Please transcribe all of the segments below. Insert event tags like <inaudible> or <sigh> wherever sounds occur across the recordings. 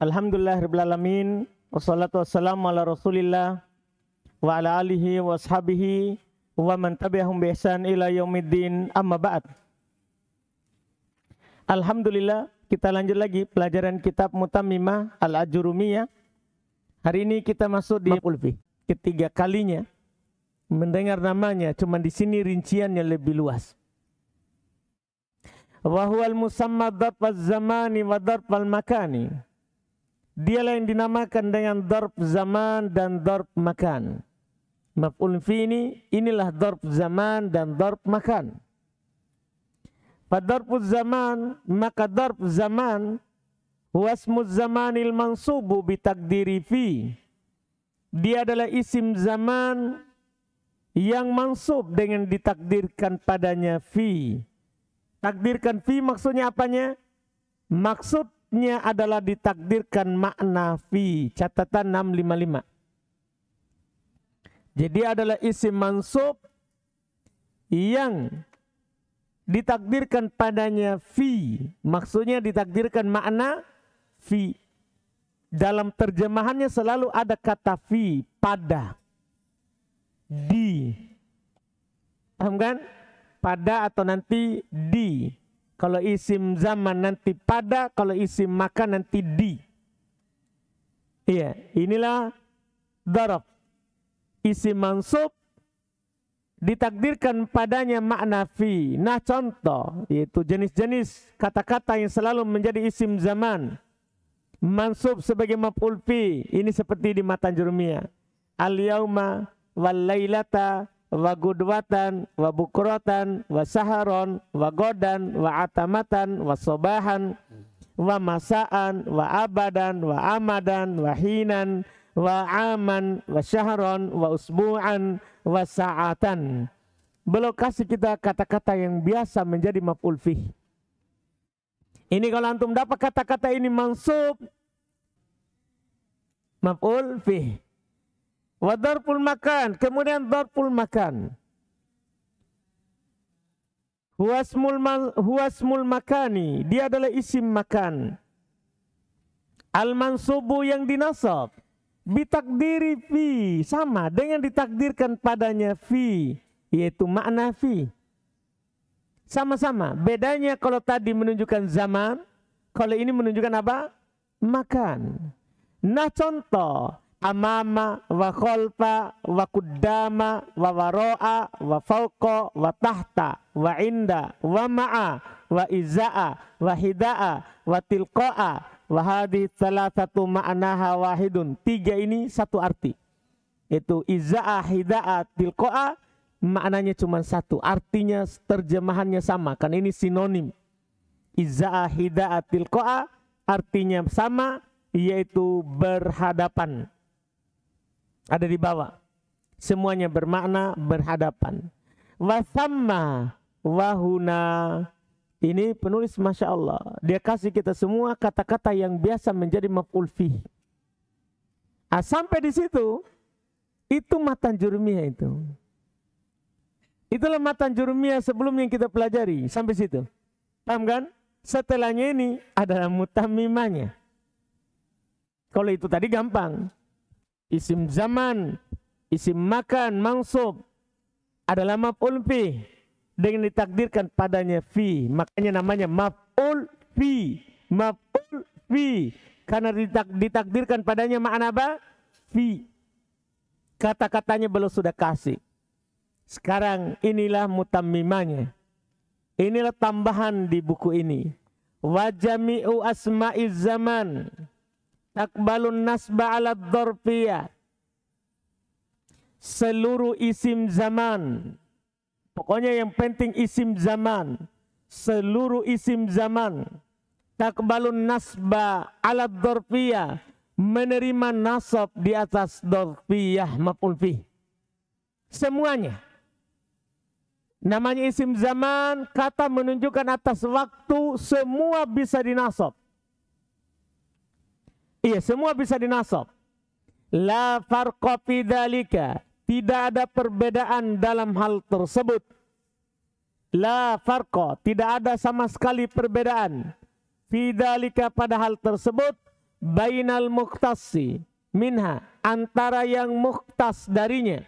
Alhamdulillah rabbil alamin wassalatu wassalamu ala Rasulillah wa ala alihi wa sahabihi wa man tabi'ahum bi ihsan ila yaumiddin amma ba'd. Alhamdulillah kita lanjut lagi pelajaran kitab Mutamimah Al-Ajurumiyah. Hari ini kita masuk di Ulfi. Ketiga kalinya mendengar namanya, cuman di sini rinciannya lebih luas. Wa al musamma dharfaz zamani wa al makani dialah yang dinamakan dengan darb zaman dan darb makan. Maf'ul fi ini inilah darb zaman dan darb makan. Pada zaman maka darb zaman wasmu zamanil mansubu bitakdiri fi. Dia adalah isim zaman yang mansub dengan ditakdirkan padanya fi. Takdirkan fi maksudnya apanya? Maksud sebabnya adalah ditakdirkan makna fi catatan 655. Jadi adalah isim mansub yang ditakdirkan padanya fi. Maksudnya ditakdirkan makna fi. Dalam terjemahannya selalu ada kata fi, pada, di. Paham kan? Pada atau nanti di. Kalau isim zaman nanti pada, kalau isim makan nanti di. Iya, inilah darab. Isim mansub ditakdirkan padanya makna fi. Nah contoh, yaitu jenis-jenis kata-kata yang selalu menjadi isim zaman. Mansub sebagai maf'ul Ini seperti di matan jurumiyah. al yawma wal laylata wa gudwatan wa bukrotan wa saharon wa godan wa atamatan wa sobahan wa masaan wa abadan wa amadan wa hinan wa aman wa syahron wa usbu'an wa sa'atan belum kasih kita kata-kata yang biasa menjadi maf'ul fih ini kalau antum dapat kata-kata ini mansub maf'ul fih Wadarpul makan. Kemudian darpul makan. Huasmul, ma huasmul makani. Dia adalah isim makan. Al-mansubu yang dinasab. Bitakdiri fi. Sama dengan ditakdirkan padanya fi. Yaitu makna fi. Sama-sama. Bedanya kalau tadi menunjukkan zaman. Kalau ini menunjukkan apa? Makan. Nah contoh amama wa kholfa wa kudama wa waroa wa fauqa wa tahta wa inda wa ma'a wa iza'a wa hida'a wa tilqa'a wa hadhi thalathatu ma'naha wahidun tiga ini satu arti itu iza'a hida'a tilqa'a maknanya cuma satu artinya terjemahannya sama kan ini sinonim iza'a hida'a tilqa'a artinya sama yaitu berhadapan ada di bawah. Semuanya bermakna berhadapan. Wasamma wahuna. Ini penulis Masya Allah. Dia kasih kita semua kata-kata yang biasa menjadi maf'ul fih. Ah, sampai di situ, itu matan jurumiah itu. Itulah matan jurumiah sebelum yang kita pelajari. Sampai situ. Paham kan? Setelahnya ini adalah mutamimanya. Kalau itu tadi gampang isim zaman, isim makan, mansub adalah maf'ul fi dengan ditakdirkan padanya fi. Makanya namanya maf'ul fi. Maf'ul fi karena ditak ditakdirkan padanya makna apa? Fi. Kata-katanya belum sudah kasih. Sekarang inilah mutamimanya. Inilah tambahan di buku ini. Wajami'u asma'iz zaman. Takbalun nasba ala dhorfiyah. Seluruh isim zaman. Pokoknya yang penting isim zaman. Seluruh isim zaman. Takbalun nasba ala dhorfiyah. Menerima nasab di atas dhorfiyah maupun fi Semuanya. Namanya isim zaman, kata menunjukkan atas waktu, semua bisa dinasab. Iya, semua bisa dinasab. La farqa fi dhalika. Tidak ada perbedaan dalam hal tersebut. La farqa, tidak ada sama sekali perbedaan. Fidalika pada hal tersebut bainal muktasi minha antara yang muktas darinya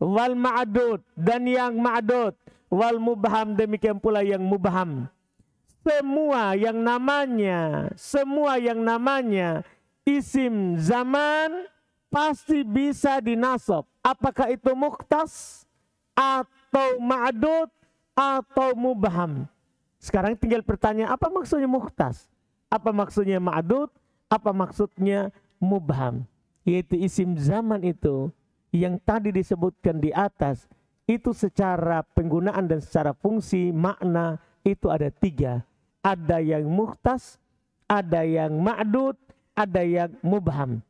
wal maadud dan yang maadud wal mubham demikian pula yang mubham semua yang namanya, semua yang namanya isim zaman pasti bisa dinasab. Apakah itu muktas atau ma'dud atau mubaham. Sekarang tinggal pertanyaan apa maksudnya muktas? Apa maksudnya ma'dud? Apa maksudnya mubaham? Yaitu isim zaman itu yang tadi disebutkan di atas itu secara penggunaan dan secara fungsi makna itu ada tiga ada yang muhtas, ada yang ma'dud, ada yang mubham.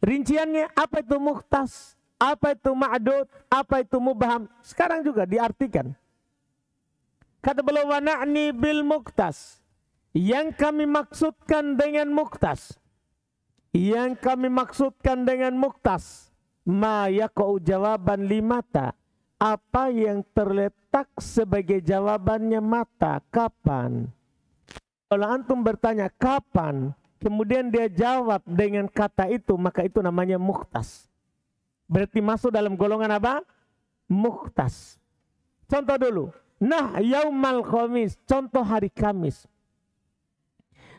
Rinciannya apa itu muhtas, apa itu ma'dud, apa itu mubham. Sekarang juga diartikan. Kata beliau wana'ni bil muhtas. Yang kami maksudkan dengan muhtas, Yang kami maksudkan dengan muhtas, Ma yakau jawaban limata apa yang terletak sebagai jawabannya mata kapan. Kalau antum bertanya kapan, kemudian dia jawab dengan kata itu, maka itu namanya muhtas Berarti masuk dalam golongan apa? muhtas Contoh dulu. Nah, yaumal khamis, contoh hari Kamis.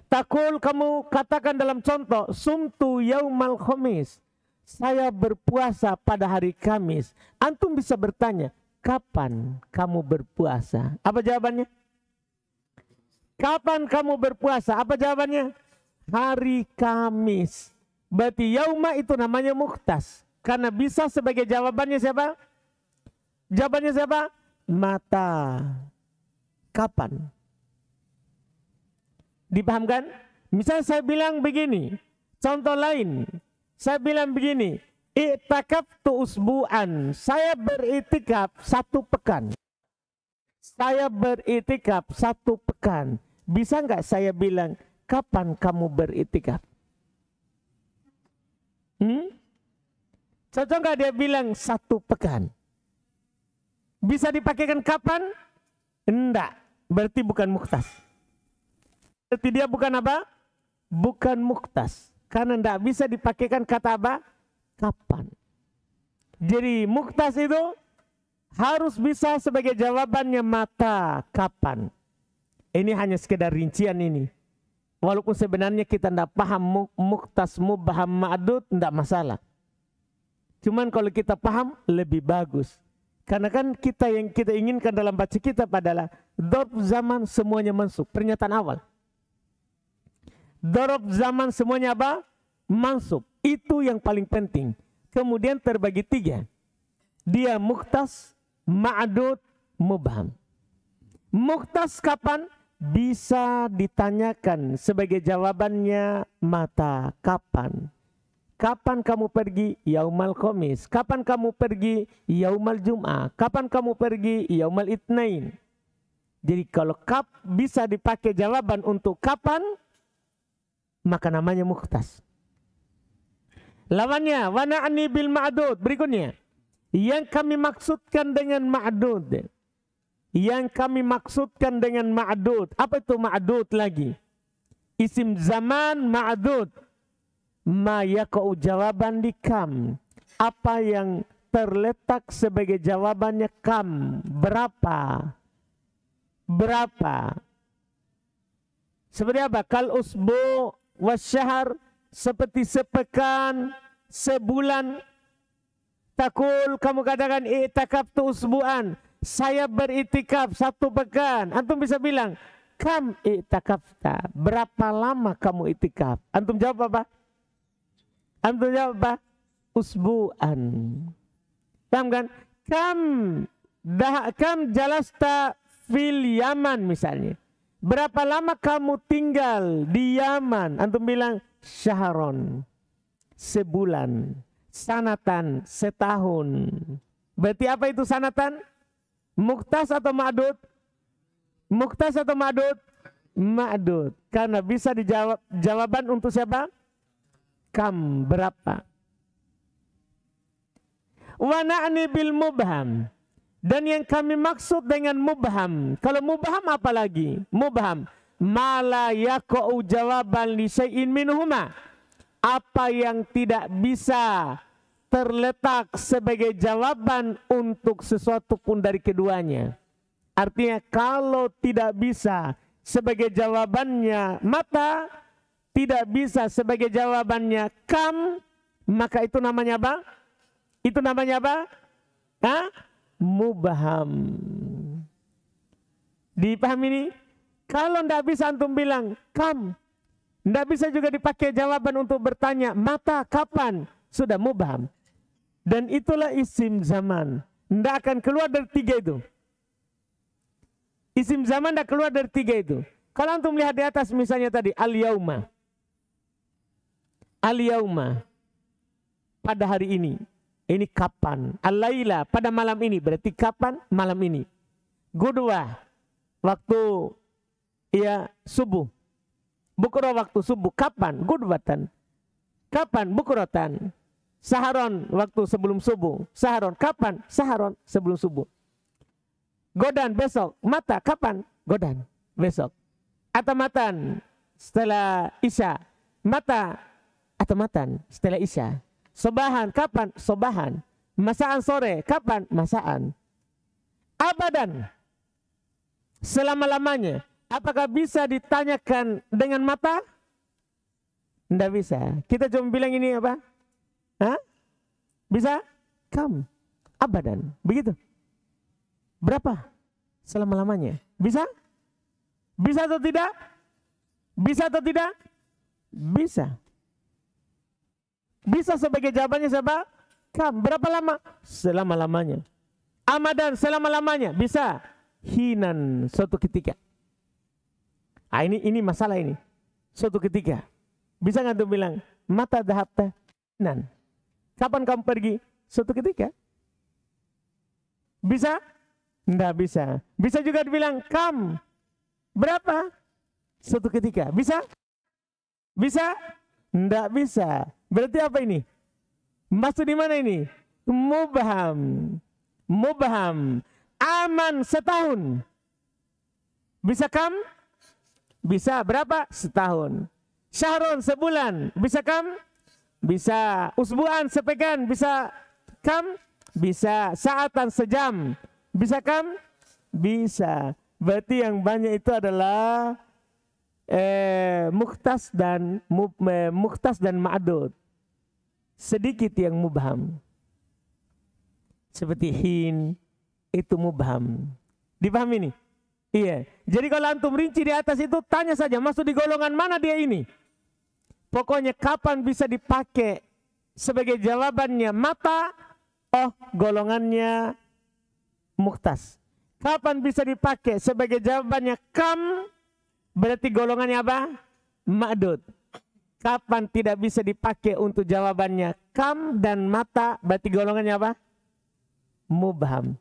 Takul kamu katakan dalam contoh, sumtu yaumal khamis saya berpuasa pada hari Kamis. Antum bisa bertanya, kapan kamu berpuasa? Apa jawabannya? Kapan kamu berpuasa? Apa jawabannya? Hari Kamis. Berarti yauma itu namanya muktas. Karena bisa sebagai jawabannya siapa? Jawabannya siapa? Mata. Kapan? Dipahamkan? Misalnya saya bilang begini. Contoh lain. Saya bilang begini, itikaf tu usbu'an. Saya beritikaf satu pekan. Saya beritikaf satu pekan. Bisa nggak saya bilang, kapan kamu beritikaf? Hmm? Cocok nggak dia bilang satu pekan? Bisa dipakaikan kapan? Enggak. Berarti bukan muktas. Berarti dia bukan apa? Bukan muktas. Karena tidak bisa dipakaikan kata apa? Kapan. Jadi muktas itu harus bisa sebagai jawabannya mata kapan. Ini hanya sekedar rincian ini. Walaupun sebenarnya kita tidak paham muktas mubaham ma'adud tidak masalah. Cuman kalau kita paham lebih bagus. Karena kan kita yang kita inginkan dalam baca kitab adalah Dorp zaman semuanya masuk. Pernyataan awal dorob zaman semuanya apa? Mansub. Itu yang paling penting. Kemudian terbagi tiga. Dia muktas, ma'adud, mubham. Muktas kapan? Bisa ditanyakan sebagai jawabannya mata kapan. Kapan kamu pergi? Yaumal komis. Kapan kamu pergi? Yaumal jum'ah. Kapan kamu pergi? Yaumal itnain. Jadi kalau kap bisa dipakai jawaban untuk kapan, maka namanya muhtas. Lawannya, wana'ni bil ma'dud. Berikutnya, yang kami maksudkan dengan ma'dud. Yang kami maksudkan dengan ma'dud. Apa itu ma'dud lagi? Isim zaman ma'dud. Ma yakau jawaban di kam. Apa yang terletak sebagai jawabannya kam. Berapa? Berapa? Seperti apa? Kal usbu wasyahar seperti sepekan, sebulan. Takul kamu katakan itikaf tu usbuan. Saya beritikaf satu pekan. Antum bisa bilang, kam itikaf Berapa lama kamu itikaf? Antum jawab apa? Antum jawab apa? Usbuan. Paham kan? Kam dah, kam jalasta fil Yaman misalnya. Berapa lama kamu tinggal di Yaman? Antum bilang Syahron Sebulan. Sanatan setahun. Berarti apa itu sanatan? Muktas atau ma'dud? Muktas atau ma'dud? Ma'dud. Karena bisa dijawab jawaban untuk siapa? Kam berapa? Wana'ni bil mubham. Dan yang kami maksud dengan mubham. Kalau mubham apa lagi? Mubham. Mala yakau jawaban li syai'in minhuma. Apa yang tidak bisa terletak sebagai jawaban untuk sesuatu pun dari keduanya. Artinya kalau tidak bisa sebagai jawabannya mata, tidak bisa sebagai jawabannya kam, maka itu namanya apa? Itu namanya apa? Hah? mubaham. Dipahami ini? Kalau tidak bisa antum bilang kam, tidak bisa juga dipakai jawaban untuk bertanya mata kapan sudah mubaham. Dan itulah isim zaman. Tidak akan keluar dari tiga itu. Isim zaman tidak keluar dari tiga itu. Kalau antum lihat di atas misalnya tadi al-yauma. Al-yauma. Pada hari ini. Ini kapan? Alaila pada malam ini. Berarti kapan? Malam ini. Gudwa waktu ya subuh. Bukro waktu subuh. Kapan? Gudwatan. Kapan? Bukrotan. Saharon waktu sebelum subuh. Saharon. Kapan? Saharon sebelum subuh. Godan besok. Mata kapan? Godan besok. Atamatan setelah Isya. Mata atamatan setelah Isya. Sobahan. Kapan? Sobahan. Masaan sore. Kapan? Masaan. Abadan. Selama-lamanya. Apakah bisa ditanyakan dengan mata? Tidak bisa. Kita cuma bilang ini apa? Hah? Bisa? Kam. Abadan. Begitu. Berapa? Selama-lamanya. Bisa? Bisa atau tidak? Bisa atau tidak? Bisa. Bisa sebagai jawabannya siapa? Kam. Berapa lama? Selama-lamanya. Amadan selama-lamanya. Bisa. Hinan suatu ketika. Ah, ini ini masalah ini. Suatu ketika. Bisa nggak tuh bilang mata dahabta hinan. Kapan kamu pergi? Suatu ketika. Bisa? Nggak bisa. Bisa juga dibilang kam. Berapa? Suatu ketika. Bisa? Bisa? Tidak bisa. Berarti apa ini? Masuk di mana ini? Mubham. Mubham. Aman setahun. Bisa kam? Bisa. Berapa? Setahun. Syahrun sebulan. Bisa kam? Bisa. Usbuan sepekan. Bisa kam? Bisa. Saatan sejam. Bisa kam? Bisa. Berarti yang banyak itu adalah eh, muhtas dan muhtas eh, dan ma'dud. Sedikit yang mubham. Seperti hin itu mubham. Dipahami ini? Iya. Jadi kalau antum rinci di atas itu tanya saja masuk di golongan mana dia ini? Pokoknya kapan bisa dipakai sebagai jawabannya mata? Oh, golongannya mukhtas. Kapan bisa dipakai sebagai jawabannya kam? Berarti golongannya apa? Ma'dud. Kapan tidak bisa dipakai untuk jawabannya? Kam dan mata berarti golongannya apa? Mubham.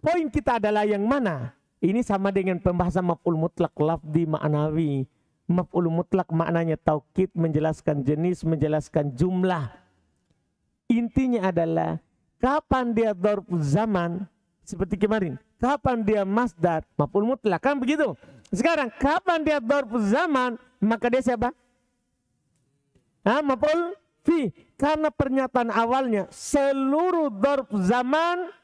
Poin kita adalah yang mana? Ini sama dengan pembahasan maf'ul mutlak, lafdi ma'nawi. Maf'ul mutlak maknanya taukid, menjelaskan jenis, menjelaskan jumlah. Intinya adalah kapan dia dorf zaman, seperti kemarin, kapan dia masdar, maf'ul mutlak, kan begitu? Sekarang kapan dia dorf zaman maka dia siapa? Nah, maful fi karena pernyataan awalnya seluruh dorf zaman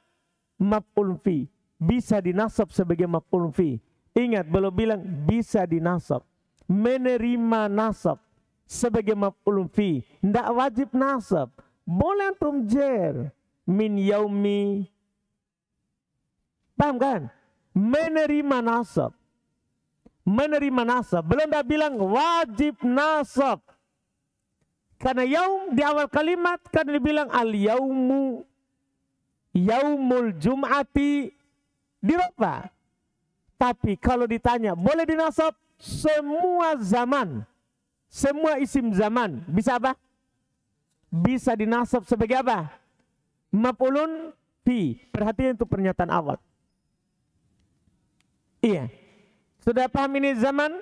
maful fi bisa dinasab sebagai maful fi. Ingat belum bilang bisa dinasab. Menerima nasab sebagai maful fi. Tidak wajib nasab. Boleh antum jer min yaumi. Paham kan? Menerima nasab menerima nasab. Belanda bilang wajib nasab. Karena yaum di awal kalimat kan dibilang al yaumu yaumul jum'ati diropa. Tapi kalau ditanya boleh dinasab semua zaman, semua isim zaman bisa apa? Bisa dinasab sebagai apa? Mapulun fi. perhatikan itu pernyataan awal. Iya. Sudah paham ini zaman?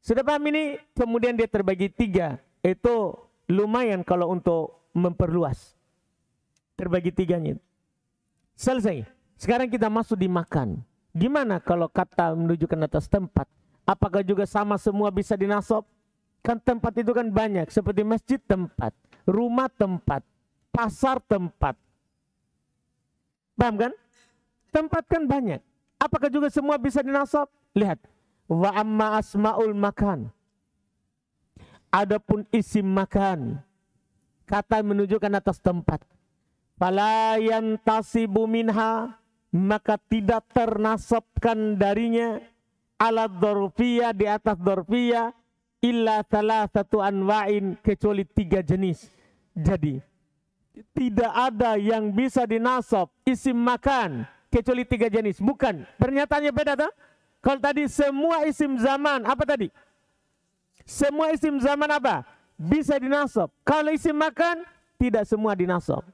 Sudah paham ini? Kemudian dia terbagi tiga. Itu lumayan kalau untuk memperluas. Terbagi tiganya. Selesai. Sekarang kita masuk di makan. Gimana kalau kata menunjukkan atas tempat? Apakah juga sama semua bisa dinasob? Kan tempat itu kan banyak. Seperti masjid tempat, rumah tempat, pasar tempat. Paham kan? Tempat kan banyak. Apakah juga semua bisa dinasab? Lihat. Wa amma asma'ul makan. Adapun isim makan. Kata menunjukkan atas tempat. Fala yantasibu minha. Maka tidak ternasabkan darinya. Alat dorfiyah di atas dorfiyah. Illa salah satu anwa'in. Kecuali tiga jenis. Jadi. Tidak ada yang bisa dinasab isim makan kecuali tiga jenis. Bukan. Pernyataannya beda tak? Kalau tadi semua isim zaman apa tadi? Semua isim zaman apa? Bisa dinasob. Kalau isim makan tidak semua dinasob.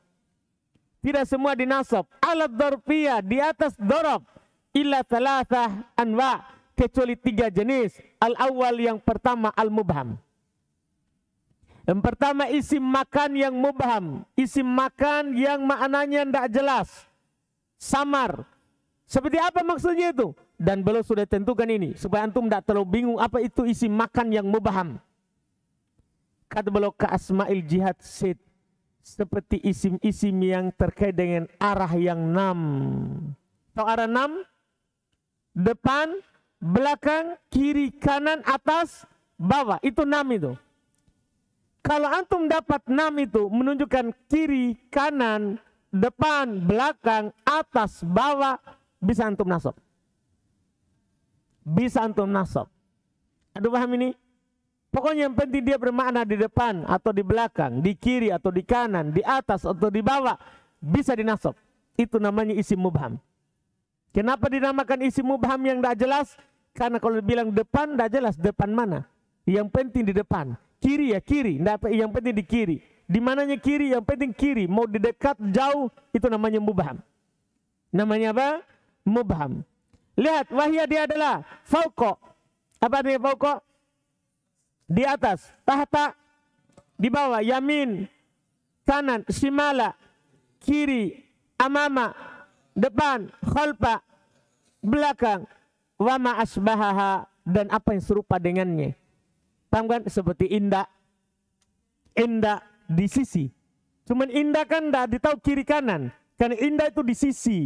Tidak semua dinasob. Alat dorfiyah di atas dorob. Illa talatah anwa. Kecuali tiga jenis. Al-awwal yang pertama al-mubham. Yang pertama isim makan yang mubham. Isim makan yang maknanya tidak jelas samar. Seperti apa maksudnya itu? Dan beliau sudah tentukan ini supaya antum tidak terlalu bingung apa itu isi makan yang mubaham. Kata beliau ke asmail jihad sid seperti isim-isim yang terkait dengan arah yang enam. Tahu arah enam? Depan, belakang, kiri, kanan, atas, bawah. Itu enam itu. Kalau antum dapat enam itu menunjukkan kiri, kanan, depan, belakang, atas, bawah bisa antum nasab. Bisa antum nasab. Aduh paham ini? Pokoknya yang penting dia bermakna di depan atau di belakang, di kiri atau di kanan, di atas atau di bawah bisa dinasab. Itu namanya isi mubham. Kenapa dinamakan isi mubham yang tidak jelas? Karena kalau bilang depan tidak jelas depan mana. Yang penting di depan. Kiri ya kiri, yang penting di kiri. Di mananya kiri, yang penting kiri. Mau di dekat, jauh, itu namanya mubham. Namanya apa? Mubham. Lihat, wahia dia adalah fauqo Apa artinya fauqo Di atas, tahta, di bawah, yamin, kanan, simala, kiri, amama, depan, khalfa, belakang, wama asbahaha, dan apa yang serupa dengannya. Paham kan? Seperti indah, indah, di sisi. Cuman indah kan tidak ditahu kiri kanan. Karena indah itu di sisi.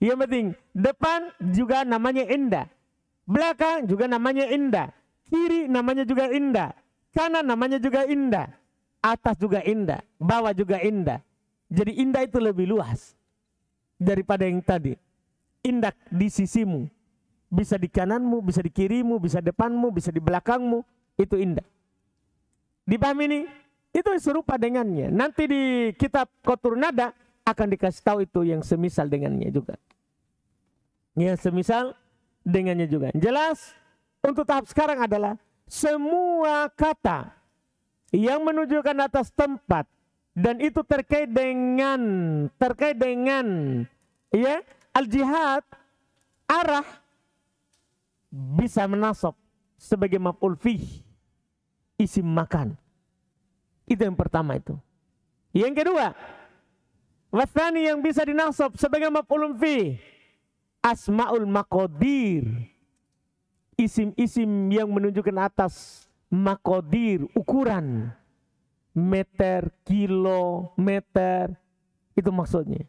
Yang penting depan juga namanya indah. Belakang juga namanya indah. Kiri namanya juga indah. Kanan namanya juga indah. Atas juga indah. Bawah juga indah. Jadi indah itu lebih luas daripada yang tadi. Indah di sisimu. Bisa di kananmu, bisa di kirimu, bisa depanmu, bisa di belakangmu. Itu indah. Dipahami ini? Itu serupa dengannya. Nanti di kitab Kotur Nada akan dikasih tahu itu yang semisal dengannya juga. Yang semisal dengannya juga. Jelas untuk tahap sekarang adalah semua kata yang menunjukkan atas tempat dan itu terkait dengan terkait dengan ya al jihad arah bisa menasab sebagai maf'ul fih isim makan itu yang pertama itu. Yang kedua, wasani yang bisa dinasab sebagai maf'ulun fi asmaul makodir. Isim-isim yang menunjukkan atas makodir, ukuran. Meter, kilometer, Itu maksudnya.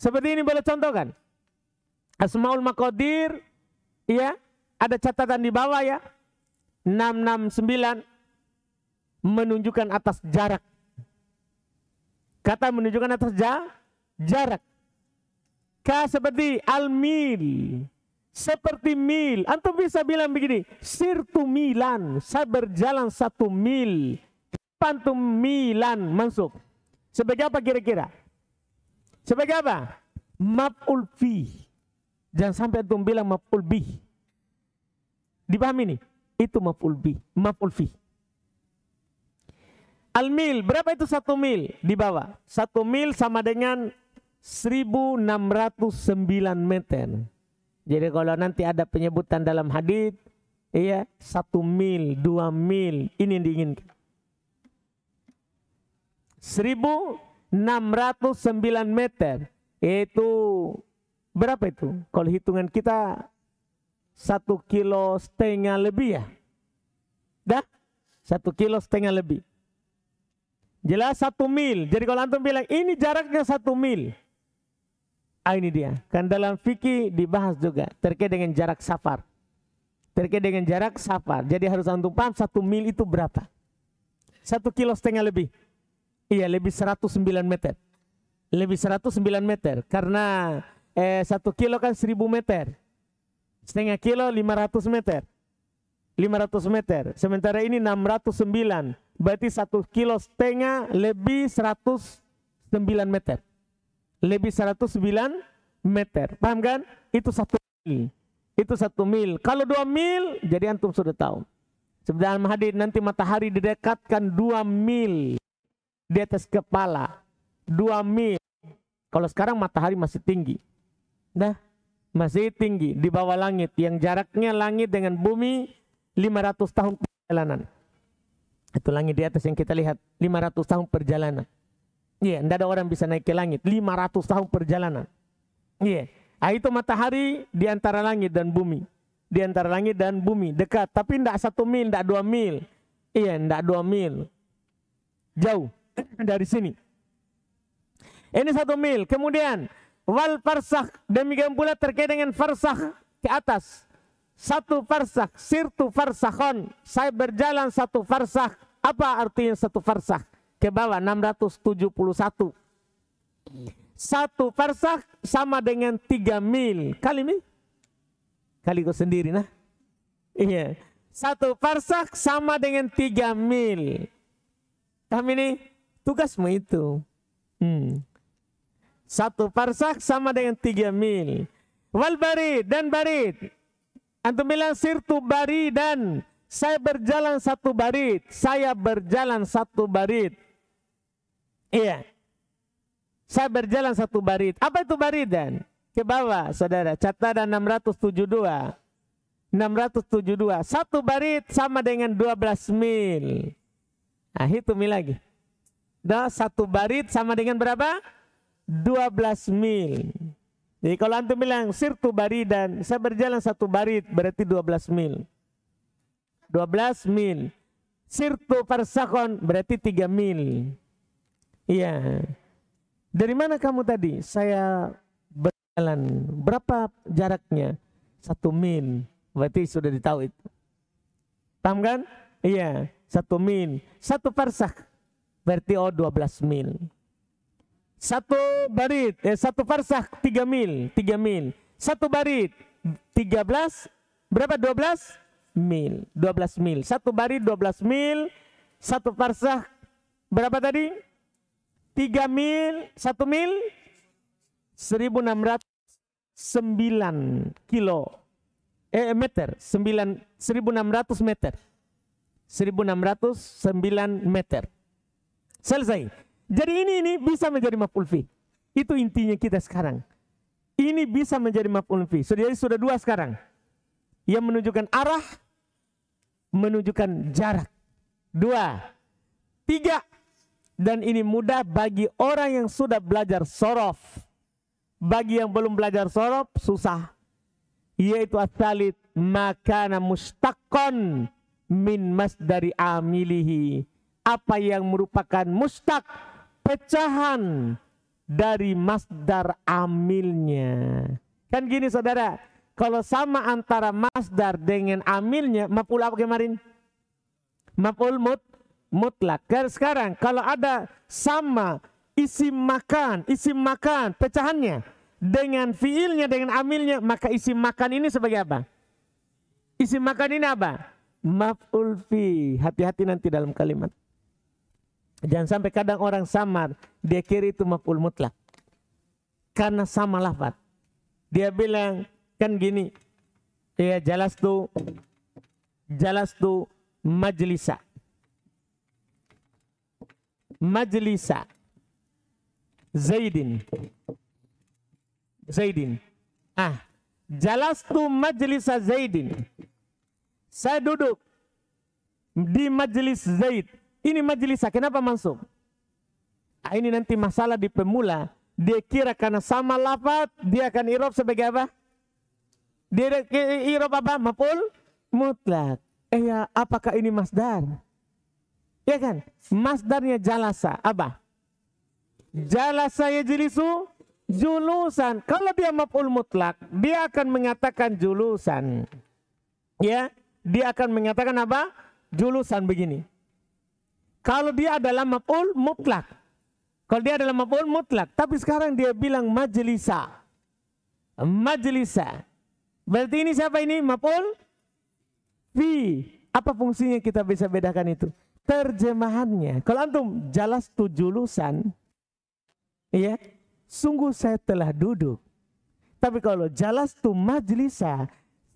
Seperti ini boleh contohkan. Asmaul makodir, ya, ada catatan di bawah ya. 669 menunjukkan atas jarak. Kata menunjukkan atas ja, jarak. Ka seperti al-mil. Seperti mil. Antum bisa bilang begini. Sirtu milan. Saya berjalan satu mil. Pantum milan. Masuk. Sebagai apa kira-kira? Sebagai apa? Map'ul fi. Jangan sampai antum bilang map'ul bi. Dipahami ini? Itu map'ul bi. Map'ul fi. Al mil, berapa itu satu mil di bawah? Satu mil sama dengan 1609 meter. Jadi kalau nanti ada penyebutan dalam hadis, iya satu mil, dua mil, ini yang diinginkan. 1609 meter, itu berapa itu? Kalau hitungan kita satu kilo setengah lebih ya, dah satu kilo setengah lebih. Jelas satu mil. Jadi kalau antum bilang ini jaraknya satu mil. Ah, ini dia. Kan dalam fikih dibahas juga terkait dengan jarak safar. Terkait dengan jarak safar. Jadi harus antum paham satu mil itu berapa. Satu kilo setengah lebih. Iya lebih 109 meter. Lebih 109 meter. Karena eh, satu kilo kan seribu meter. Setengah kilo 500 meter. 500 meter. Sementara ini 609 berarti satu kilo setengah lebih 109 meter. Lebih 109 meter. Paham kan? Itu satu mil. Itu satu mil. Kalau dua mil, jadi antum sudah tahu. Sebenarnya hadir nanti matahari didekatkan dua mil di atas kepala. Dua mil. Kalau sekarang matahari masih tinggi. Nah, masih tinggi di bawah langit. Yang jaraknya langit dengan bumi 500 tahun perjalanan. Itu langit di atas yang kita lihat 500 tahun perjalanan. Iya, yeah, tidak ada orang bisa naik ke langit. 500 tahun perjalanan. Iya. Yeah. itu matahari di antara langit dan bumi. Di antara langit dan bumi. Dekat. Tapi tidak satu mil, tidak dua mil. Iya, yeah, tidak dua mil. Jauh <clears throat> dari sini. Ini satu mil. Kemudian, wal farsakh. Demikian pula terkait dengan farsakh ke atas satu farsah, sirtu farsakhon. Saya berjalan satu farsah. Apa artinya satu farsah? Ke bawah 671. Satu farsah sama dengan tiga mil. Kali mil? Kali kau sendiri nah. Iya. Satu farsah sama dengan tiga mil. Kami ini tugasmu itu. Hmm. Satu farsah sama dengan tiga mil. Wal barid dan barid Antum bilang sirtu bari dan saya berjalan satu barit, saya berjalan satu barit. Iya. Saya berjalan satu barit. Apa itu barit dan? Ke bawah, saudara. Catatan 672. 672. Satu barit sama dengan 12 mil. Nah, mil lagi. Nah satu barit sama dengan berapa? 12 mil. Jadi kalau antum bilang sirtu bari dan saya berjalan satu barit berarti 12 mil. 12 mil. Sirtu farsakon berarti 3 mil. Iya. Dari mana kamu tadi? Saya berjalan. Berapa jaraknya? Satu mil. Berarti sudah ditahu itu. Paham kan? Iya. Satu mil. Satu persak. Berarti oh dua belas mil. Satu barit, eh, satu farsah tiga mil, tiga mil. Satu barit, tiga belas, berapa dua belas? Mil, dua belas mil. Satu barit dua belas mil, satu farsah berapa tadi? Tiga mil, satu mil, seribu enam ratus sembilan kilo, eh meter, sembilan, seribu enam ratus meter. seribu enam ratus sembilan meter. Selesai. Jadi ini ini bisa menjadi maf'ul fi. Itu intinya kita sekarang. Ini bisa menjadi maf'ul fi. So, jadi sudah dua sekarang. Yang menunjukkan arah, menunjukkan jarak. Dua. Tiga. Dan ini mudah bagi orang yang sudah belajar sorof. Bagi yang belum belajar sorof, susah. Yaitu asalit makana mustakon min mas dari amilihi. Apa yang merupakan mustak pecahan dari masdar amilnya. Kan gini saudara, kalau sama antara masdar dengan amilnya, maful apa kemarin? Maful mut, mutlak. Dan sekarang kalau ada sama isi makan, isi makan, pecahannya dengan fiilnya, dengan amilnya, maka isi makan ini sebagai apa? isi makan ini apa? Maf'ul fi. Hati-hati nanti dalam kalimat. Jangan sampai kadang orang samar, dia kira itu maful mutlak. Karena sama lafad. Dia bilang, kan gini, ya jelas tuh, jelas tuh majlisah, Majlisa. Zaidin. Zaidin. Ah, jelas tuh majlisa Zaidin. Saya duduk di majlis Zaid ini majelisah, kenapa masuk? Nah, ini nanti masalah di pemula. Dia kira karena sama lafad, dia akan irob sebagai apa? Dia irob apa? Mapul? Mutlak. Eh ya, apakah ini masdar? Ya kan? Masdarnya jalasa. Apa? Jalasa ya jilisu, julusan. Kalau dia mapul mutlak, dia akan mengatakan julusan. Ya, dia akan mengatakan apa? Julusan begini. Kalau dia adalah maf'ul mutlak. Kalau dia adalah maf'ul mutlak. Tapi sekarang dia bilang majelisa. Majelisa. Berarti ini siapa ini? Maf'ul fi. Apa fungsinya kita bisa bedakan itu? Terjemahannya. Kalau antum jelas tujuh lusan, ya, sungguh saya telah duduk. Tapi kalau jelas tu majelisa.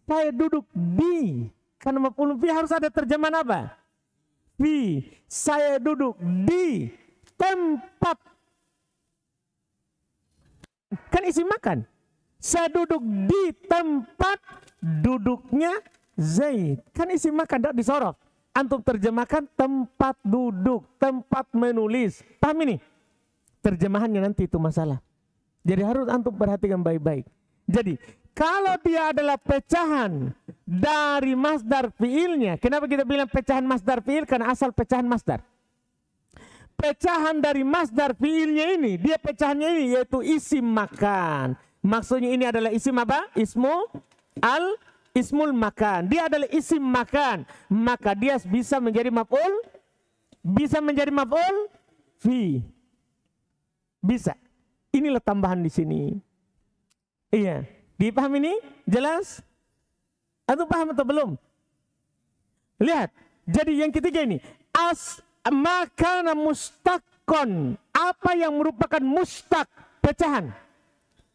saya duduk di. Karena maf'ul fi harus ada terjemahan apa? Tapi saya duduk di tempat kan isi makan saya duduk di tempat duduknya Zaid kan isi makan tidak disorot antum terjemahkan tempat duduk tempat menulis paham ini terjemahannya nanti itu masalah jadi harus antum perhatikan baik-baik jadi kalau dia adalah pecahan dari masdar fiilnya, kenapa kita bilang pecahan masdar fiil? Karena asal pecahan masdar. Pecahan dari masdar fiilnya ini, dia pecahannya ini yaitu isim makan. Maksudnya ini adalah isim apa? Ismu al ismul makan. Dia adalah isim makan. Maka dia bisa menjadi maf'ul. Bisa menjadi maf'ul. Fi. Bisa. Inilah tambahan di sini. Iya. Dipaham ini? Jelas? Atau paham atau belum? Lihat. Jadi yang ketiga ini. As makana mustakon. Apa yang merupakan mustak pecahan?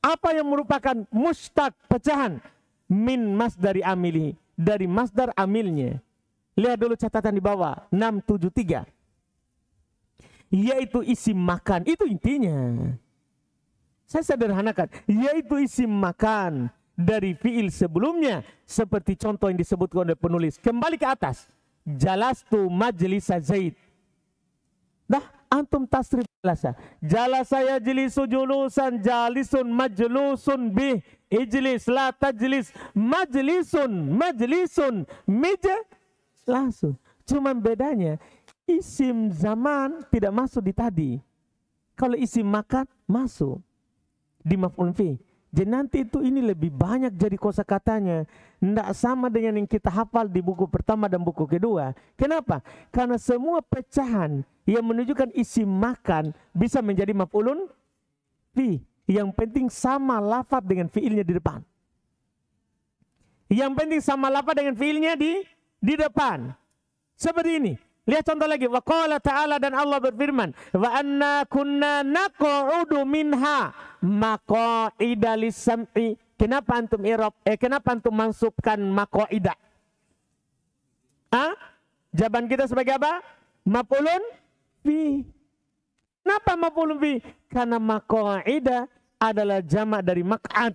Apa yang merupakan mustak pecahan? Min mas dari amili. Dari masdar amilnya. Lihat dulu catatan di bawah. 673. Yaitu isi makan. Itu intinya. Saya sederhanakan, yaitu isi makan dari fiil sebelumnya seperti contoh yang disebutkan oleh penulis. Kembali ke atas. Jalastu majlis Zaid. Dah antum tasrif jalasa. Jalasa yajlisu julusan jalisun majlusun bih ijlis la tajlis majlisun majlisun meja langsung. Cuman bedanya isim zaman tidak masuk di tadi. Kalau isim makan masuk di maf'ul fi. Jadi nanti itu ini lebih banyak jadi kosa katanya. Tidak sama dengan yang kita hafal di buku pertama dan buku kedua. Kenapa? Karena semua pecahan yang menunjukkan isi makan bisa menjadi maf'ulun fi. Yang penting sama lafad dengan fiilnya di depan. Yang penting sama lafad dengan fiilnya di di depan. Seperti ini. Lihat contoh lagi. Wa ta'ala dan Allah berfirman, wa anna kunna naku'udu minha maqa'ida lisam'i. Kenapa antum irob? Eh kenapa antum masukkan maqa'ida? Ah? Jawaban kita sebagai apa? Mapulun fi. Kenapa mapulun fi? Karena maqa'ida adalah jamak dari mak'ad.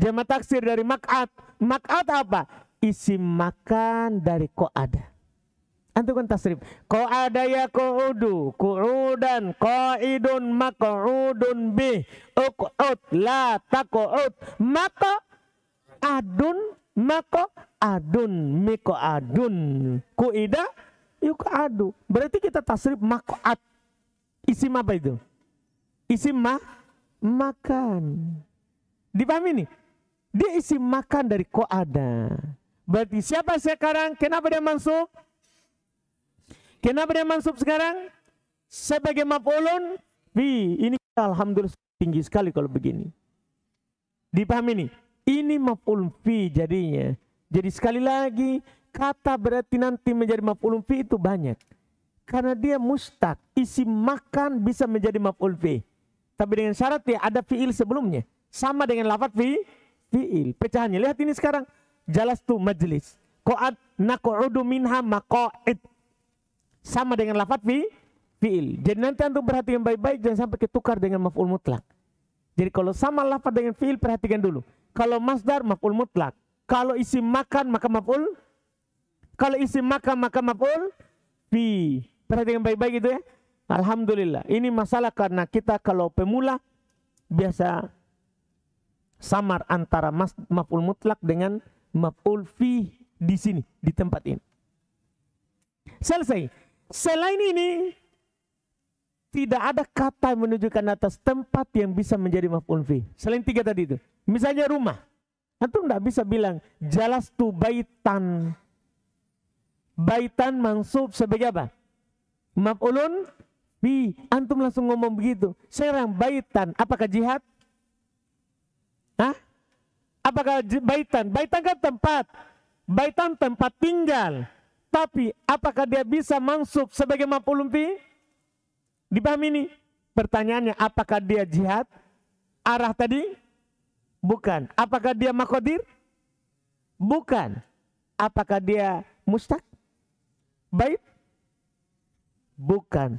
Jamak taksir dari mak'ad. Mak'ad apa? Isi makan dari ko'ada. Antum kan tasrif. Ko ada ya ko ko ko idun mako udun bi, uk ut la ut maka adun, maka adun, miko adun, kuida, yuk adu. Berarti kita tasrif ad isi apa itu? Isi ma makan. Dipahami nih? Dia isi makan dari ko ada. Berarti siapa sekarang? Kenapa dia masuk? Kenapa dia mansub sekarang? Sebagai maf'ulun fi. Ini alhamdulillah tinggi sekali kalau begini. Dipahami nih. Ini mafulun fi jadinya. Jadi sekali lagi kata berarti nanti menjadi mafulun fi itu banyak. Karena dia mustak, isi makan bisa menjadi maf'ul fi. Tapi dengan syarat ya ada fi'il sebelumnya. Sama dengan lafat fi, fi'il. Pecahannya lihat ini sekarang. Jalas tu majlis. nako naku'udu minha maqo'id sama dengan lafat fi fiil. Jadi nanti antum perhatikan baik-baik jangan sampai ketukar dengan maf'ul mutlak. Jadi kalau sama lafat dengan fiil perhatikan dulu. Kalau masdar maf'ul mutlak. Kalau isi makan maka maf'ul. Kalau isi makan maka maf'ul fi. Perhatikan baik-baik itu ya. Alhamdulillah. Ini masalah karena kita kalau pemula biasa samar antara maf'ul mutlak dengan maf'ul fi di sini di tempat ini. Selesai. Selain ini, tidak ada kata yang menunjukkan atas tempat yang bisa menjadi maf'ul fi. Selain tiga tadi itu. Misalnya rumah. Antum tidak bisa bilang jelas tu baitan. Baitan mansub sebagai apa? Maf'ulun fi. Antum langsung ngomong begitu. Serang baitan. Apakah jihad? Hah? Apakah baitan? Baitan kan tempat. Baitan tempat tinggal. Tapi apakah dia bisa masuk sebagai mapulumpi? Dipahami ini? Pertanyaannya apakah dia jihad? Arah tadi? Bukan. Apakah dia makodir? Bukan. Apakah dia mustaq? Baik? Bukan.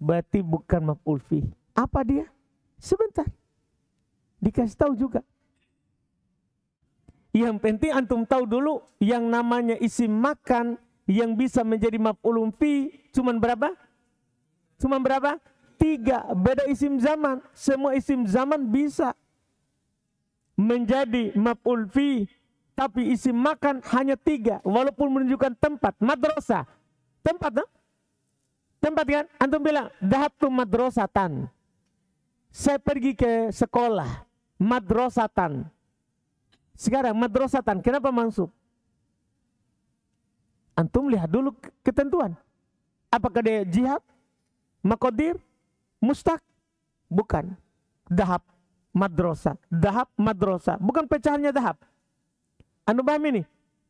Berarti bukan makulfi. Apa dia? Sebentar. Dikasih tahu juga. Yang penting antum tahu dulu yang namanya isi makan yang bisa menjadi maf'ulun fi cuman berapa? Cuman berapa? Tiga. Beda isim zaman. Semua isim zaman bisa menjadi maf'ul fi tapi isim makan hanya tiga walaupun menunjukkan tempat Madrosa. tempat no? tempat kan antum bilang Dah dahabtu madrasatan saya pergi ke sekolah madrasatan sekarang madrasatan kenapa masuk? Antum lihat dulu ketentuan. Apakah dia jihad? Makodir? Mustak? Bukan. Dahab. madrosa. Dahab madrosa. Bukan pecahannya dahab. Anu paham ini?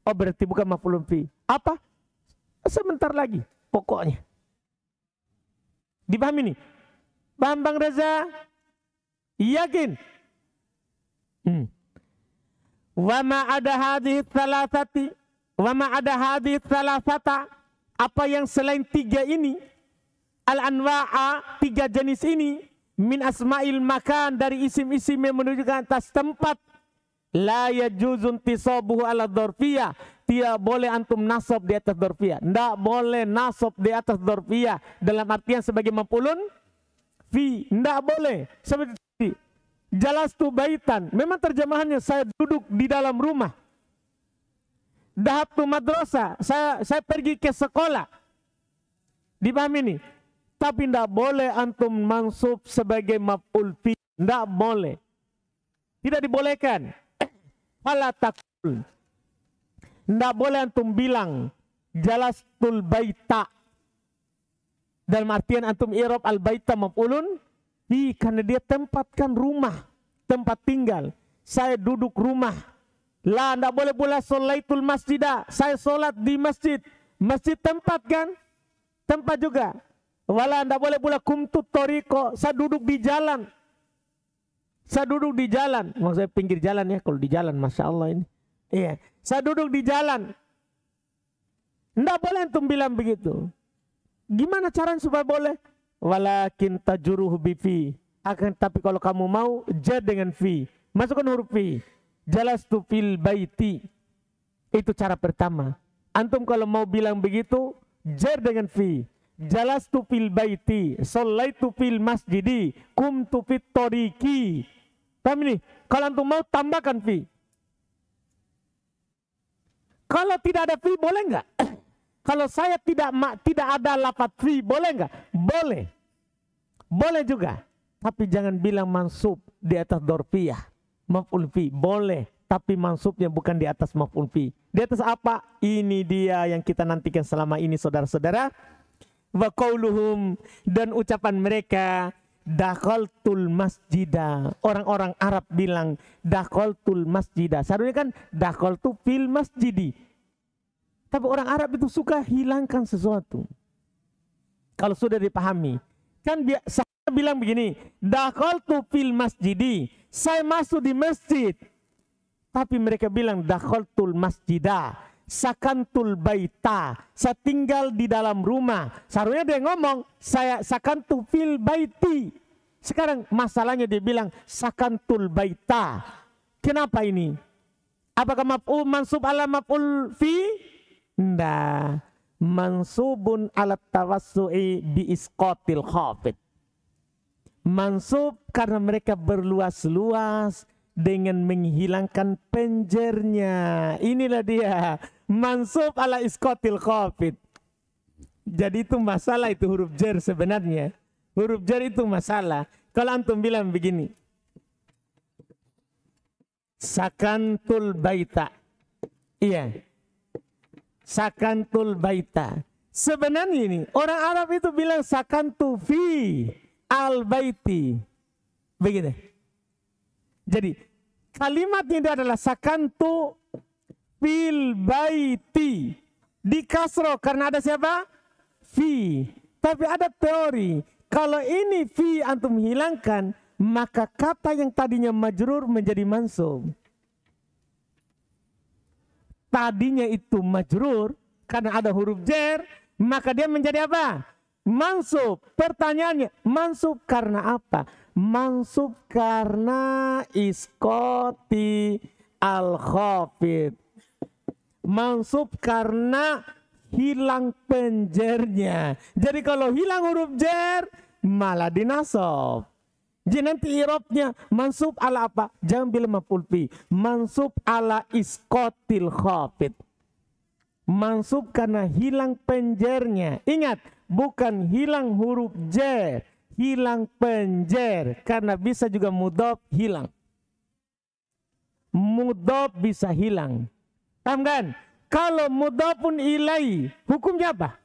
Oh berarti bukan mafulun fi. Apa? Sebentar lagi. Pokoknya. Dipahami ini? Paham Bang Reza? Yakin? Hmm. Wa ma ada hadhihi thalathati Wama ada hadis salafata apa yang selain tiga ini al anwa'a tiga jenis ini min asma'il makan dari isim-isim yang menunjukkan atas tempat la yajuzun tisabuhu ala dorfiyah tidak boleh antum nasab di atas dorfiyah tidak boleh nasab di atas dorfiyah dalam artian sebagai mempulun fi tidak boleh seperti jelas tu baitan memang terjemahannya saya duduk di dalam rumah tu madrasah, saya saya pergi ke sekolah. Di Dipahami ini? Tapi tidak boleh antum mansub sebagai maf'ul fi. Tidak boleh. Tidak dibolehkan. Fala takul. Tidak boleh antum bilang jelas tul baita. Dalam artian antum irob al baita maf'ulun fi karena dia tempatkan rumah, tempat tinggal. Saya duduk rumah lah, tidak boleh pula sholaitul masjidah. Saya sholat di masjid. Masjid tempat kan? Tempat juga. Wala, tidak boleh pula kumtut toriko. Saya duduk di jalan. Saya duduk di jalan. Maksudnya pinggir jalan ya. Kalau di jalan, Masya Allah ini. Iya. Saya duduk di jalan. Tidak boleh antum bilang begitu. Gimana cara supaya boleh? Walakin tajuruh bifi. Akan tapi kalau kamu mau, j dengan fi. Masukkan huruf fi. Jelas tuh fil baiti. Itu cara pertama. Antum kalau mau bilang begitu, jar dengan fi. Jelas tuh fil baiti, solai tu fil masjidi, tu fit toriki. Paham ini? Kalau antum mau tambahkan fi. Kalau tidak ada fi boleh enggak? <clears throat> kalau saya tidak tidak ada lapat fi boleh enggak? Boleh. Boleh juga. Tapi jangan bilang mansub di atas dorpiah maf'ul fi. Boleh, tapi mansubnya bukan di atas maf'ul fi. Di atas apa? Ini dia yang kita nantikan selama ini saudara-saudara. Wa qauluhum dan ucapan mereka dakhaltul masjida. Orang-orang Arab bilang dakhaltul masjida. Seharusnya kan dakhaltu fil masjidi. Tapi orang Arab itu suka hilangkan sesuatu. Kalau sudah dipahami. Kan biasa bilang begini, dakol fil masjidi, saya masuk di masjid. Tapi mereka bilang dakol tul masjidah, sakantul baita, saya tinggal di dalam rumah. Seharusnya dia ngomong, saya sakantu fil baiti. Sekarang masalahnya dia bilang sakantul baita. Kenapa ini? Apakah maf'ul uh, mansub ala maf'ul fi? Nda. Mansubun alat tawassu'i bi iskotil khafid. Mansub karena mereka berluas-luas dengan menghilangkan penjernya. Inilah dia. Mansub ala iskotil covid. Jadi itu masalah itu huruf jer sebenarnya. Huruf jer itu masalah. Kalau antum bilang begini. Sakantul baita. Iya. Sakantul baita. Sebenarnya ini orang Arab itu bilang sakantu fi al-baiti. Begitu. Jadi kalimat ini adalah sakantu fil baiti. Di kasro karena ada siapa? Fi. Tapi ada teori. Kalau ini fi antum hilangkan, maka kata yang tadinya majrur menjadi mansum. Tadinya itu majrur karena ada huruf jer, maka dia menjadi apa? Mansub. Pertanyaannya, mansub karena apa? Mansub karena iskoti al khafid. Mansub karena hilang penjernya. Jadi kalau hilang huruf jer, malah dinasob. Jadi nanti irobnya mansub ala apa? jangan Jambil mapulpi, Mansub ala iskotil khafid. Mansub karena hilang penjernya. Ingat, bukan hilang huruf J, hilang penjer karena bisa juga mudop hilang. Mudop bisa hilang. Paham kan? Kalau pun ilai, hukumnya apa?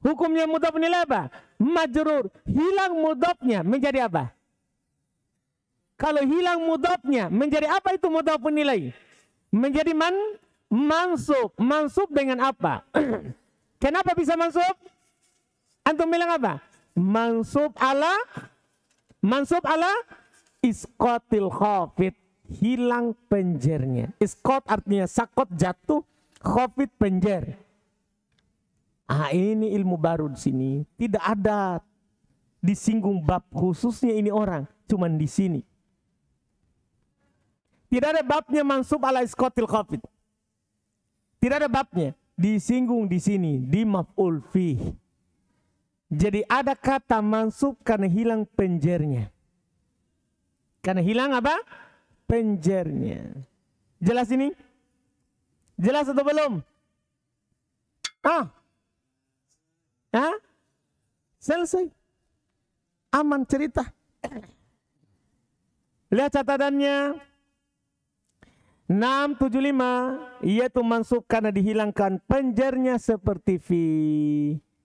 Hukumnya pun ilai apa? Majrur. Hilang mudopnya menjadi apa? Kalau hilang mudopnya menjadi apa itu pun ilai? Menjadi man mansub. Mansub dengan apa? <clears throat> Kenapa bisa mansub? Antum bilang apa? Mansub ala mansub ala iskotil khafid hilang penjernya. Iskot artinya sakot jatuh, khafid penjer. Ah ini ilmu baru di sini. Tidak ada disinggung bab khususnya ini orang, cuman di sini. Tidak ada babnya mansub ala iskotil khafid. Tidak ada babnya disinggung di sini di maf'ul fi. Jadi ada kata mansub karena hilang penjernya. Karena hilang apa? Penjernya. Jelas ini? Jelas atau belum? Ah. Ah? Selesai. Aman cerita. Lihat catatannya. 675 itu masuk karena dihilangkan penjernya seperti v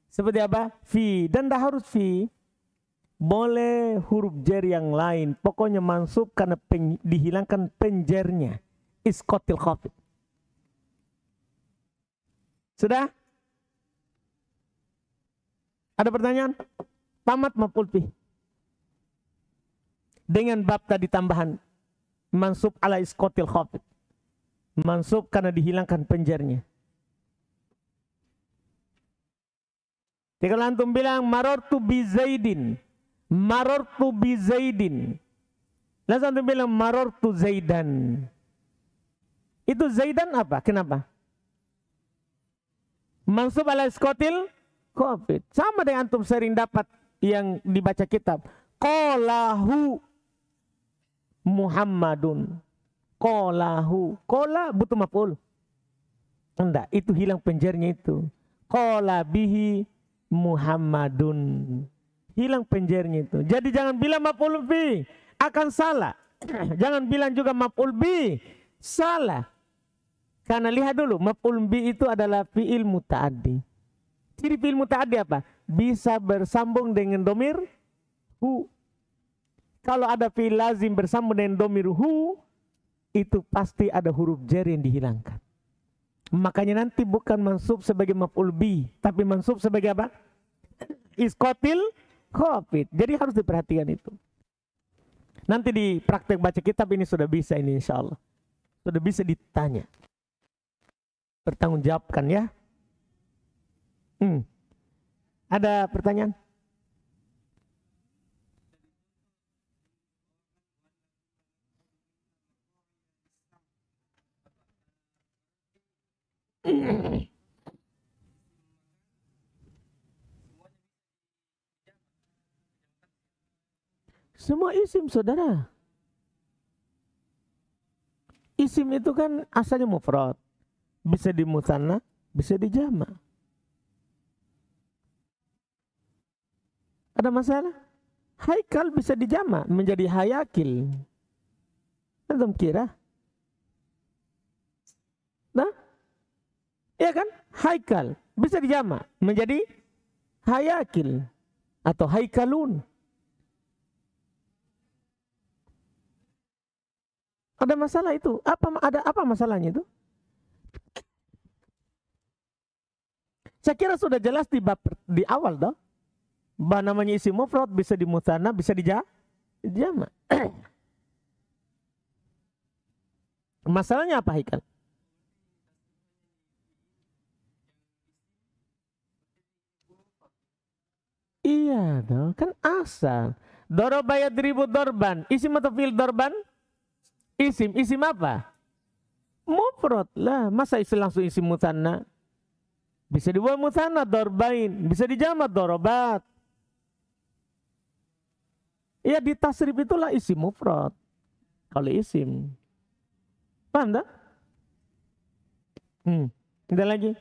Seperti apa? v dan dah harus v Boleh huruf jer yang lain, pokoknya masuk karena pen, dihilangkan penjernya Iskotil khafid. Sudah? Ada pertanyaan? Tamat mapulfi. Dengan bab tadi tambahan mansub ala iskotil khafid mansub karena dihilangkan penjarnya. Jadi antum bilang marortu bi Zaidin, marortu bi Zaidin. Lalu antum bilang marortu Zaidan. Itu Zaidan apa? Kenapa? Mansub ala iskotil Covid. Sama dengan antum sering dapat yang dibaca kitab. Kolahu Muhammadun kolahu. Kola butuh maf'ul. Enggak, itu hilang penjernya itu. Kola bihi Muhammadun. Hilang penjernya itu. Jadi jangan bilang maf'ul bi. Akan salah. jangan bilang juga maf'ul bi. Salah. Karena lihat dulu, maf'ul bi itu adalah fi'il muta'addi. Ciri fi'il muta'addi apa? Bisa bersambung dengan domir hu. Kalau ada fi'il lazim bersambung dengan domir hu, itu pasti ada huruf jar yang dihilangkan. Makanya nanti bukan mansub sebagai maf'ul bi, tapi mansub sebagai apa? Iskotil kofit Jadi harus diperhatikan itu. Nanti di praktek baca kitab ini sudah bisa ini insya Allah. Sudah bisa ditanya. Bertanggung jawabkan ya. Hmm. Ada pertanyaan? Semua isim saudara. Isim itu kan asalnya mufrad. Bisa di musanna, bisa di jama. Ada masalah? Haikal bisa di jama menjadi hayakil. Antum kira ya kan haikal bisa dijama menjadi hayakil atau haikalun ada masalah itu apa ada apa masalahnya itu saya kira sudah jelas di bab, di awal dong bah namanya isi mufrad bisa di mutana bisa di jamak <coughs> masalahnya apa haikal Iya dong, kan asal. Dorobaya ribu dorban. Isim atau fil dorban? Isim. Isim apa? Mufrod lah. Masa isim langsung isim mutanna? Bisa dibuat mutanna dorbain. Bisa dijamat dorobat. Iya di tasrif itulah isim mufrod. Kalau isim. Paham tak? Hmm. kita lagi?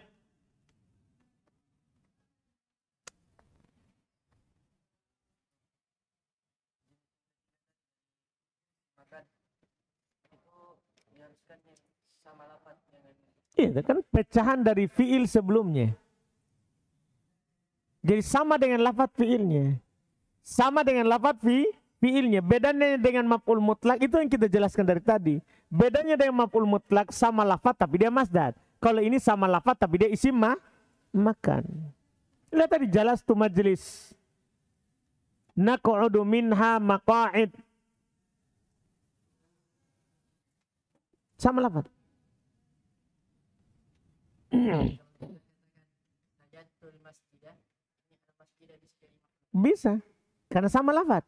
Itu iya, kan pecahan dari fiil sebelumnya. Jadi sama dengan lafat fiilnya. Sama dengan lafat fi, fiilnya. Bedanya dengan maf'ul mutlak itu yang kita jelaskan dari tadi. Bedanya dengan maf'ul mutlak sama lafat tapi dia masdar. Kalau ini sama lafat tapi dia isim ma, makan. Lihat tadi jelas tu majelis. Naku'udu minha maqa'id. Sama lafat. <clears throat> Bisa. Karena sama lafat.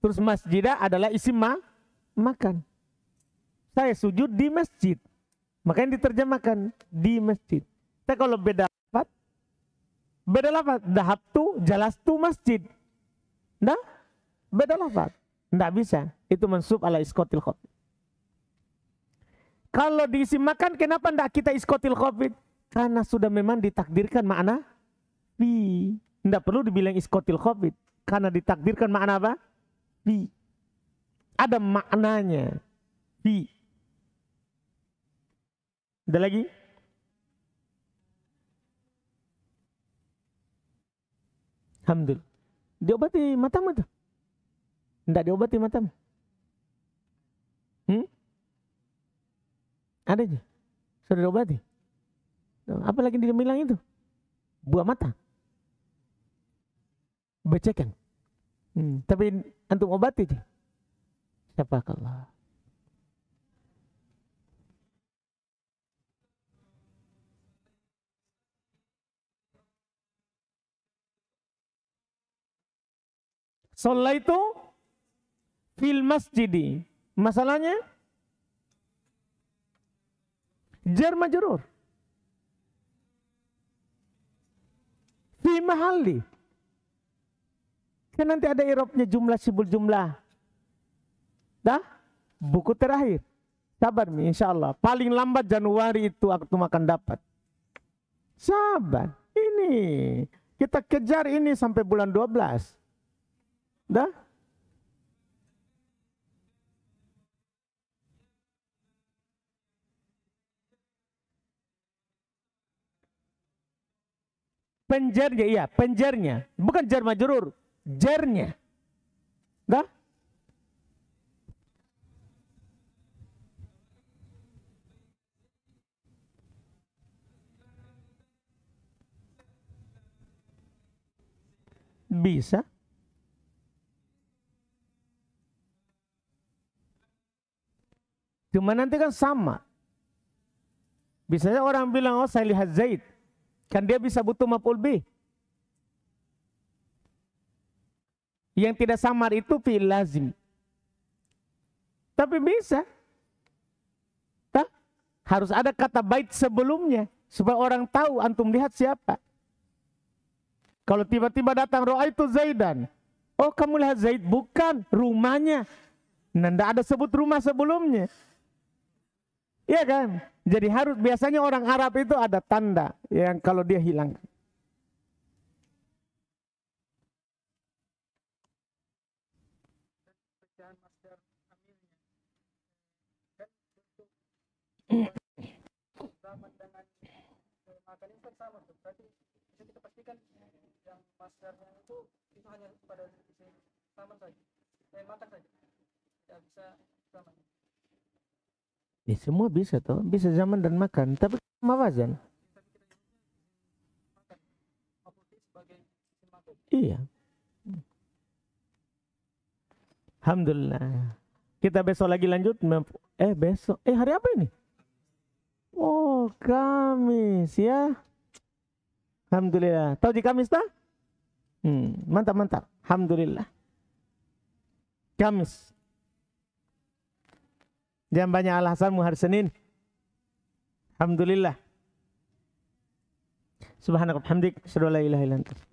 Terus masjidah adalah isi ma makan. Saya sujud di masjid. Makanya diterjemahkan di masjid. Tapi kalau beda lafat, beda lafat. Dahab tu, jelas tu masjid. Nah, beda lafat. Tidak bisa. Itu mensub ala iskotil khotib. Kalau diisi makan kenapa ndak kita iskotil covid? Karena sudah memang ditakdirkan makna bi. ndak perlu dibilang iskotil covid. Karena ditakdirkan makna apa? Bi. Ada maknanya. Bi. Ada lagi? Alhamdulillah. Diobati matamu tuh. Tidak diobati matamu. Ada aja. Sudah diobati. Apalagi dia bilang itu? Buah mata. Becekan. Hmm. Tapi antum obati aja. Siapa kalah? Sholat itu fil masjid. Masalahnya jar majrur fi mahalli kan nanti ada irobnya jumlah sibul jumlah dah buku terakhir sabar mi insya Allah paling lambat Januari itu aku tuh makan dapat sabar ini kita kejar ini sampai bulan 12 dah penjernya iya penjernya bukan jar majrur jernya enggak bisa cuma nanti kan sama bisanya orang bilang oh saya lihat Zaid Kan dia bisa butuh maf'ul bih. Yang tidak samar itu fi'il lazim. Tapi bisa. Tak? Harus ada kata bait sebelumnya. Supaya orang tahu antum lihat siapa. Kalau tiba-tiba datang roh itu Zaidan. Oh kamu lihat Zaid. Bukan rumahnya. nanda ada sebut rumah sebelumnya. Iya kan? Jadi harus biasanya orang Arab itu ada tanda yang kalau dia hilang. Ya semua bisa toh, bisa zaman dan makan. Tapi mawazan. Iya. Alhamdulillah. Kita besok lagi lanjut. Eh besok. Eh hari apa ini? Oh Kamis ya. Alhamdulillah. Tahu di Kamis tak? Hmm, mantap mantap. Alhamdulillah. Kamis. Jangan banyak alasanmu hari Senin. Alhamdulillah. Subhanak hamdik, syadu la